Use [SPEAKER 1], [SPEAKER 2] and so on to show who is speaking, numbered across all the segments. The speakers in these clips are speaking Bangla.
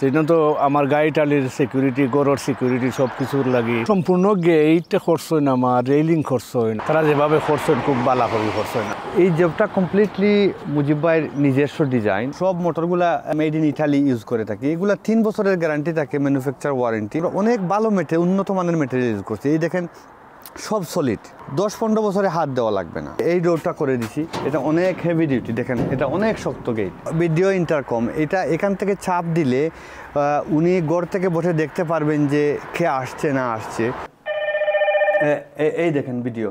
[SPEAKER 1] তো আমার গাড়ি টালির সিকিউরিটি গরর সিকিউরিটি সব কিছুর লাগে সম্পূর্ণ গেইট খরচ হয় না আমার রেলিং খরচ হয় না তারা যেভাবে খরচ হয় খুব বালা করে খরচ হয় না এই জবটা কমপ্লিটলি মুজিব ভাইয়ের নিজস্ব ডিজাইন সব মোটরগুলা মেড ইন ইটালি ইউজ করে থাকি এগুলা তিন বছরের গ্যারান্টি থাকে ম্যানুফ্যাকচার ওয়ারেন্টি অনেক ভালো মেটে উন্নত মানের মেটেরিয়াল ইউজ করছে এই দেখেন সব সলিড দশ পনেরো বছরে হাত দেওয়া লাগবে না এই রোডটা করে দিছি এটা অনেক হেভি ডিউটি দেখেন এটা অনেক শক্ত গেট ভিডিও ইন্টারকম এটা এখান থেকে চাপ দিলে উনি গড় থেকে বসে দেখতে পারবেন যে কে আসছে না আসছে এই দেখেন ভিডিও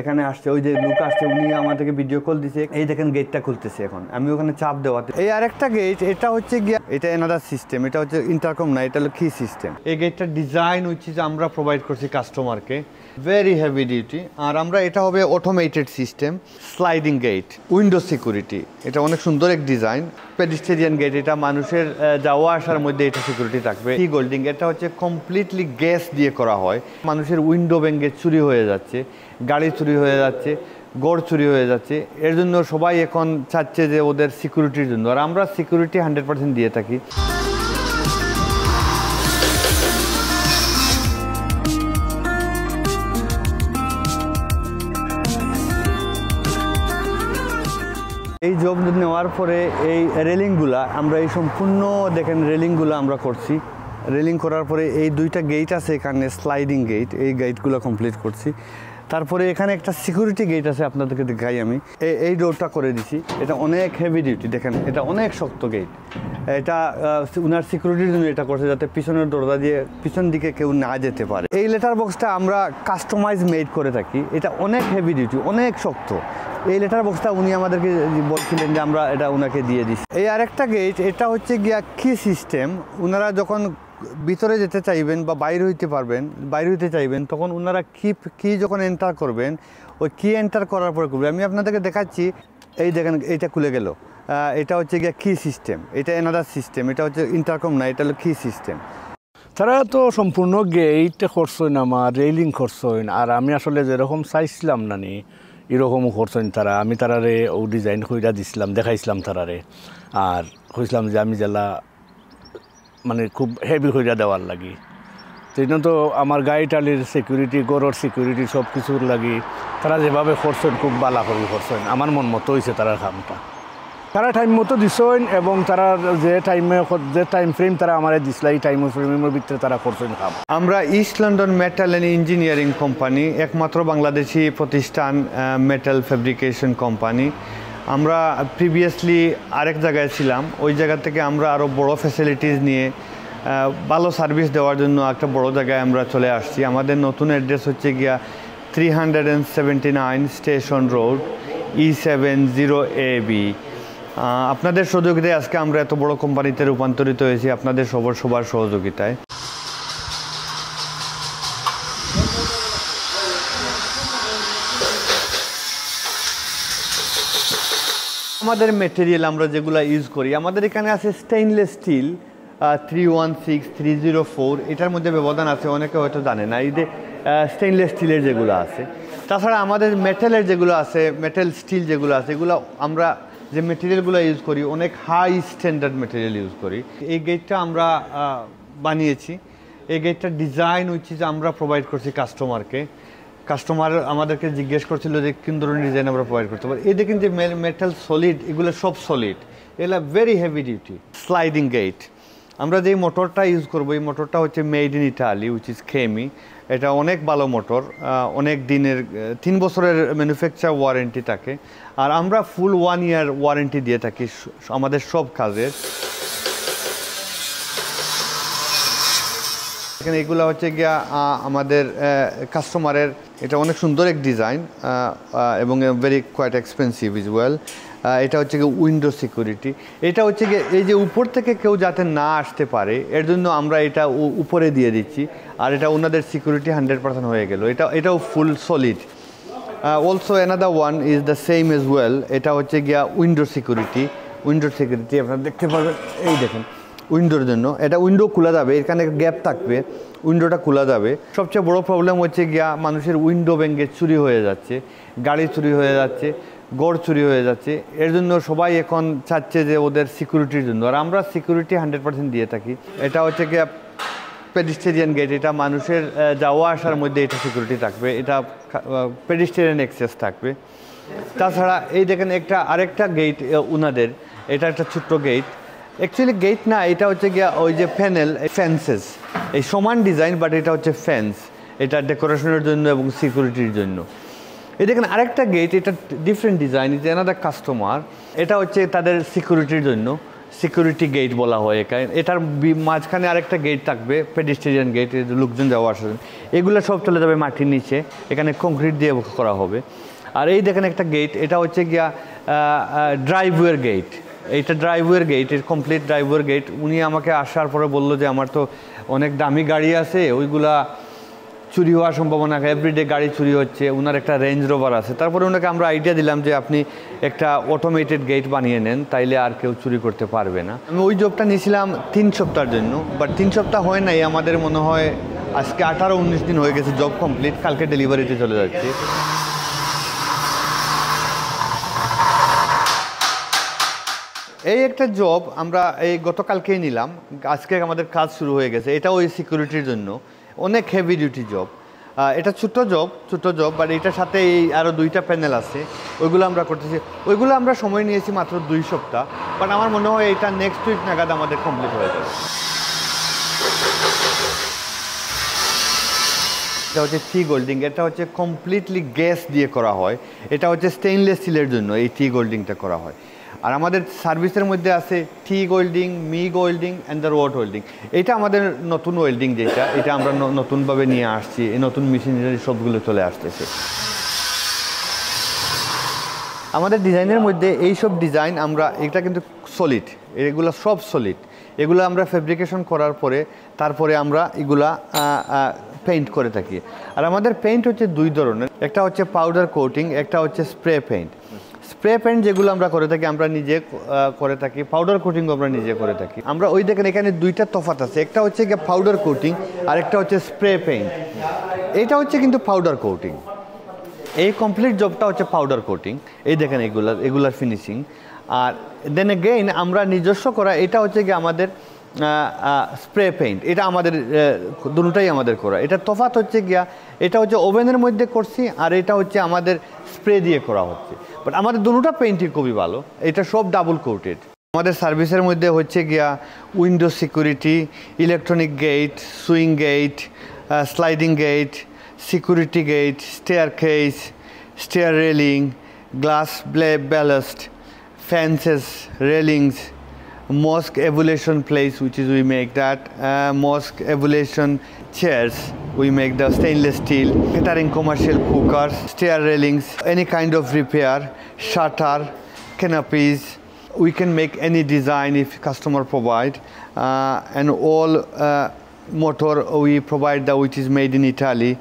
[SPEAKER 1] এখানে আসছে ওই যে লোক আসছে উনি আমাদেরকে ভিডিও কল দিছে এই দেখেন গেটটা খুলতেছে এখন আমি ওখানে চাপ দেওয়াতে এই আরেকটা গেট এটা হচ্ছে গিয়া এটা এনাদার সিস্টেম এটা হচ্ছে ইন্টারকম না এটা হলো কি সিস্টেম এই গেটটার ডিজাইন হচ্ছে যে আমরা প্রোভাইড করছি কাস্টমারকে ভেরি হেভি ডিউটি আর আমরা এটা হবে automated system sliding gate window security এটা অনেক সুন্দর এক ডিজাইন পেডিস্টেরিয়ান গেট এটা মানুষের যাওয়া আসার মধ্যে এটা সিকিউরিটি থাকবে কি গোল্ডিং এটা হচ্ছে কমপ্লিটলি গ্যাস দিয়ে করা হয় মানুষের উইন্ডো ব্যাঙ্গে চুরি হয়ে যাচ্ছে গাড়ি চুরি হয়ে যাচ্ছে গড় চুরি হয়ে যাচ্ছে এর জন্য সবাই এখন চাচ্ছে যে ওদের সিকিউরিটির জন্য আর আমরা সিকিউরিটি হান্ড্রেড পার্সেন্ট দিয়ে থাকি এই জব নেওয়ার পরে এই রেলিংগুলা আমরা এই সম্পূর্ণ দেখেন রেলিংগুলো আমরা করছি রেলিং করার পরে এই দুইটা গেট আছে এখানে স্লাইডিং গেট এই গেটগুলো কমপ্লিট করছি তারপরে এখানে একটা সিকিউরিটি গেট আছে আপনাদেরকে দেখাই আমি এই ডোরটা করে দিছি এটা অনেক হেভি ডিউটি দেখেন এটা অনেক শক্ত গেট এটা উনার সিকিউরিটির জন্য এটা করছে যাতে পিছনের দরজা দিয়ে পিছন দিকে কেউ না যেতে পারে এই লেটার বক্সটা আমরা কাস্টমাইজ মেড করে থাকি এটা অনেক হেভি ডিউটি অনেক শক্ত এই লেটার বক্সটা উনি আমাদেরকে বলছিলেন যে আমরা এটা উনাকে দিয়ে দিচ্ছি এই আরেকটা গেট এটা হচ্ছে গিয়া কি সিস্টেম উনারা যখন ভিতরে যেতে চাইবেন বা বাইরে হইতে পারবেন বাইরে হইতে চাইবেন তখন ওনারা কি কি যখন এন্টার করবেন ওই কি এন্টার করার পরে করবেন আমি আপনাদেরকে দেখাচ্ছি এই দেখেন এইটা খুলে গেল এটা হচ্ছে গিয়ে কি সিস্টেম এটা এনাদার সিস্টেম এটা হচ্ছে ইন্টারকম না এটা হলো কি সিস্টেম তারা তো সম্পূর্ণ গেইট খরচ হইন আমার রেলিং খরচ হইন আর আমি আসলে যেরকম চাইছিলাম না নি এরকম খরচ হইন তারা আমি তারারে ও ডিজাইন কইরা দিছিলাম দেখাইছিলাম তারারে আর কইছিলাম যে আমি জেলা মানে খুব হেভি হইয়া দেওয়ার লাগে সেই জন্য তো আমার গাড়ি টালির সিকিউরিটি গরোর সিকিউরিটি সব কিছুর লাগে তারা যেভাবে করছেন খুব বালা করে করছেন আমার মন মতো হয়েছে তারা কামটা তারা টাইম মতো দিছেন এবং তারা যে টাইমে যে টাইম ফ্রেম তারা আমার দিছিল এই টাইম ফ্রেমের ভিতরে তারা করছেন কাম আমরা East London metal and engineering company একমাত্র বাংলাদেশি প্রতিষ্ঠান মেটাল ফেব্রিকেশন কোম্পানি আমরা প্রিভিয়াসলি আরেক জায়গায় ছিলাম ওই জায়গা থেকে আমরা আরও বড় ফ্যাসিলিটিস নিয়ে ভালো সার্ভিস দেওয়ার জন্য একটা বড় জায়গায় আমরা চলে আসছি আমাদের নতুন অ্যাড্রেস হচ্ছে গিয়া three hundred and seventy nine station road E seven zero A B আপনাদের সহযোগিতায় আজকে আমরা এত বড় কোম্পানিতে রূপান্তরিত হয়েছি আপনাদের সবার সবার সহযোগিতায় আমাদের মেটেরিয়াল আমরা যেগুলো ইউজ করি আমাদের এখানে আছে stainless steel three one six three zero four এটার মধ্যে ব্যবধান আছে অনেকে হয়তো জানে না এই যে স্টেইনলেস স্টিলের যেগুলো আছে তাছাড়া আমাদের মেটালের যেগুলো আছে মেটাল স্টিল যেগুলো আছে এগুলো আমরা যে মেটেরিয়ালগুলো ইউজ করি অনেক হাই স্ট্যান্ডার্ড মেটেরিয়াল ইউজ করি এই গেটটা আমরা বানিয়েছি এই গেটটার ডিজাইন হচ্ছে যে আমরা প্রোভাইড করছি কাস্টমারকে কাস্টমার আমাদেরকে জিজ্ঞেস করছিল যে কোন ধরনের ডিজাইন আমরা প্রোভাইড করতে পারি এই দেখেন যে মেটাল সলিড এগুলো সব সলিড এগুলো very heavy duty sliding gate আমরা যে মোটরটা ইউজ করবো এই মোটরটা হচ্ছে made in Italy which is খেমি এটা অনেক ভালো মোটর অনেক দিনের তিন বছরের ম্যানুফ্যাকচার ওয়ারেন্টি থাকে আর আমরা ফুল ওয়ান ইয়ার ওয়ারেন্টি দিয়ে থাকি আমাদের সব কাজের এখানে এগুলো হচ্ছে গিয়া আমাদের কাস্টমারের এটা অনেক সুন্দর এক ডিজাইন এবং very quite expensive is well এটা হচ্ছে গিয়ে উইন্ডো সিকিউরিটি এটা হচ্ছে গিয়ে এই যে উপর থেকে কেউ যাতে না আসতে পারে এর জন্য আমরা এটা উপরে দিয়ে দিচ্ছি আর এটা ওনাদের সিকিউরিটি হান্ড্রেড পার্সেন্ট হয়ে গেল এটা এটাও full solid also another one is the same as well এটা হচ্ছে গিয়া উইন্ডো সিকিউরিটি উইন্ডো সিকিউরিটি আপনারা দেখতে পাবেন এই দেখুন উইন্ডোর জন্য এটা উইন্ডো খোলা যাবে এখানে গ্যাপ থাকবে উইন্ডোটা খোলা যাবে সবচেয়ে বড় প্রবলেম হচ্ছে গিয়া মানুষের উইন্ডো ব্যাঙ্গে চুরি হয়ে যাচ্ছে গাড়ি চুরি হয়ে যাচ্ছে গড় চুরি হয়ে যাচ্ছে এর জন্য সবাই এখন চাচ্ছে যে ওদের সিকিউরিটির জন্য আর আমরা সিকিউরিটি হান্ড্রেড পার্সেন্ট দিয়ে থাকি এটা হচ্ছে গিয়া পেডিস্টেরিয়ান গেট এটা মানুষের যাওয়া আসার মধ্যে এটা সিকিউরিটি থাকবে এটা পেডিস্টেরিয়ান এক্সেস থাকবে তাছাড়া এই দেখেন একটা আরেকটা গেট ওনাদের এটা একটা ছোট্ট গেট অ্যাকচুয়ালি গেট না এটা হচ্ছে গিয়া ওই যে প্যানেল ফেন্সেস এই সমান ডিজাইন বাট এটা হচ্ছে ফেন্স এটা ডেকোরেশনের জন্য এবং সিকিউরিটির জন্য এই দেখেন আরেকটা গেট এটা different design is another customer এটা হচ্ছে তাদের সিকিউরিটির জন্য সিকিউরিটি গেট বলা হয় এখানে এটার মাঝখানে আরেকটা গেট থাকবে পেডিস্টেরিয়ান গেট লোকজন যাওয়া জন্য এগুলো সব চলে যাবে মাটির নিচে এখানে কংক্রিট দিয়ে করা হবে আর এই দেখেন একটা গেট এটা হচ্ছে গিয়া ড্রাইভওয়ের গেট এইটা ড্রাইভার গেট এর কমপ্লিট ড্রাইভার গেট উনি আমাকে আসার পরে বলল যে আমার তো অনেক দামি গাড়ি আছে ওইগুলা চুরি হওয়ার সম্ভাবনা এভরিডে গাড়ি চুরি হচ্ছে ওনার একটা রেঞ্জ রোভার আছে তারপরে ওনাকে আমরা আইডিয়া দিলাম যে আপনি একটা অটোমেটেড গেট বানিয়ে নেন তাইলে আর কেউ চুরি করতে পারবে না আমি ওই জবটা নিয়েছিলাম তিন সপ্তাহের জন্য বাট তিন সপ্তাহ হয় নাই আমাদের মনে হয় আজকে আঠারো উনিশ দিন হয়ে গেছে জব কমপ্লিট কালকে ডেলিভারিতে চলে যাচ্ছে এই একটা জব আমরা এই গতকালকেই নিলাম আজকে আমাদের কাজ শুরু হয়ে গেছে এটা ওই সিকিউরিটির জন্য অনেক হেভি ডিউটি জব এটা ছোট্ট জব ছোট্ট জব বাট এটার সাথে এই আরও দুইটা প্যানেল আছে ওইগুলো আমরা করতেছি ওইগুলো আমরা সময় নিয়েছি মাত্র দুই সপ্তাহ বাট আমার মনে হয় এটা নেক্সট উইক নাগাদ আমাদের কমপ্লিট হয়ে যাবে এটা হচ্ছে টি গোল্ডিং এটা হচ্ছে কমপ্লিটলি গ্যাস দিয়ে করা হয় এটা হচ্ছে স্টেইনলেস স্টিলের জন্য এই টি গোল্ডিংটা করা হয় আর আমাদের সার্ভিসের মধ্যে আছে TIG welding MIG welding and the road welding এটা আমাদের নতুন ওয়েল্ডিং যেটা এটা আমরা নতুনভাবে নিয়ে আসছি এই নতুন মেশিনারি সবগুলো চলে আসতেছে আমাদের ডিজাইনের মধ্যে এই সব ডিজাইন আমরা এটা কিন্তু সলিড এগুলো সব সলিড এগুলো আমরা ফেব্রিকেশন করার পরে তারপরে আমরা এগুলা পেইন্ট করে থাকি আর আমাদের পেইন্ট হচ্ছে দুই ধরনের একটা হচ্ছে পাউডার কোটিং একটা হচ্ছে স্প্রে পেইন্ট স্প্রে পেন্ট যেগুলো আমরা করে থাকি আমরা নিজে করে থাকি পাউডার কোটিংও আমরা নিজে করে থাকি আমরা ওই দেখেন এখানে দুইটা তফাত আছে একটা হচ্ছে গিয়ে পাউডার কোটিং আর একটা হচ্ছে স্প্রে পেন্ট এটা হচ্ছে কিন্তু পাউডার কোটিং এই কমপ্লিট জবটা হচ্ছে পাউডার কোটিং এই দেখেন এগুলার এগুলার ফিনিশিং আর দেন এগেইন আমরা নিজস্ব করা এটা হচ্ছে গিয়ে আমাদের স্প্রে পেইন্ট এটা আমাদের দুটাই আমাদের করা এটা তফাত হচ্ছে গিয়া এটা হচ্ছে ওভেনের মধ্যে করছি আর এটা হচ্ছে আমাদের স্প্রে দিয়ে করা হচ্ছে বাট আমাদের দুটা পেইন্টই খুবই ভালো এটা সব ডাবল কোটেড আমাদের সার্ভিসের মধ্যে হচ্ছে গিয়া window security electronic gate swing gate sliding gate security gate staircase stair railing glass ব্লে ballast fences railings mosque evolution place which is we make that uh, mosque evolution chairs we make the stainless steel catering commercial cookers stair railings any kind of repair shutter canopies we can make any design if customer provide uh, and all uh, motor we provide that which is made in italy